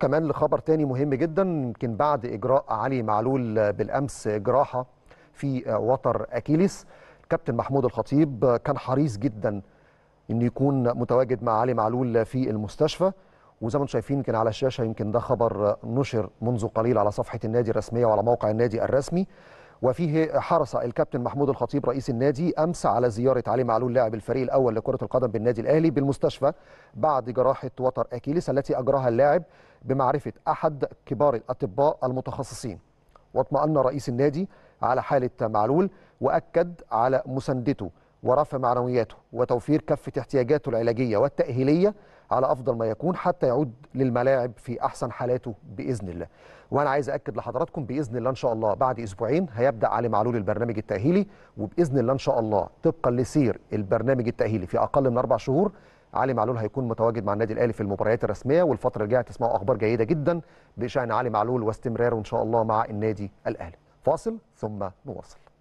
كمان لخبر تاني مهم جدا يمكن بعد اجراء علي معلول بالامس جراحه في وتر اكيليس الكابتن محمود الخطيب كان حريص جدا انه يكون متواجد مع علي معلول في المستشفى وزي ما انتم شايفين يمكن على الشاشه يمكن ده خبر نشر منذ قليل على صفحه النادي الرسميه وعلى موقع النادي الرسمي وفيه حرص الكابتن محمود الخطيب رئيس النادي امس على زياره علي معلول لاعب الفريق الاول لكره القدم بالنادي الاهلي بالمستشفى بعد جراحه وتر اكيليس التي اجراها اللاعب بمعرفة أحد كبار الأطباء المتخصصين واطمأن رئيس النادي على حالة معلول وأكد على مساندته ورفع معنوياته وتوفير كافة احتياجاته العلاجية والتأهيلية على أفضل ما يكون حتى يعود للملاعب في أحسن حالاته بإذن الله وأنا عايز أكد لحضراتكم بإذن الله إن شاء الله بعد أسبوعين هيبدأ علي معلول البرنامج التأهيلي وبإذن الله إن شاء الله طبقا لسير البرنامج التأهيلي في أقل من أربع شهور علي معلول هيكون متواجد مع النادي الاهلي في المباريات الرسميه والفتره الجايه تسمعوا اخبار جيده جدا بشان علي معلول واستمراره ان شاء الله مع النادي الاهلي فاصل ثم نواصل